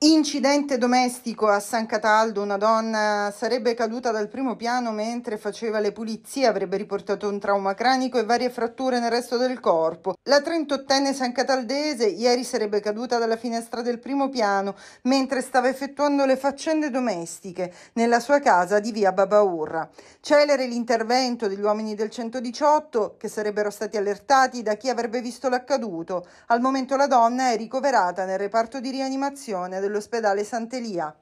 Incidente domestico a San Cataldo, una donna sarebbe caduta dal primo piano mentre faceva le pulizie, avrebbe riportato un trauma cranico e varie fratture nel resto del corpo. La 38enne San Cataldese ieri sarebbe caduta dalla finestra del primo piano mentre stava effettuando le faccende domestiche nella sua casa di via Babaurra. Celere l'intervento degli uomini del 118 che sarebbero stati allertati da chi avrebbe visto l'accaduto. Al momento la donna è ricoverata nel reparto di rianimazione del dell'ospedale Sant'Elia.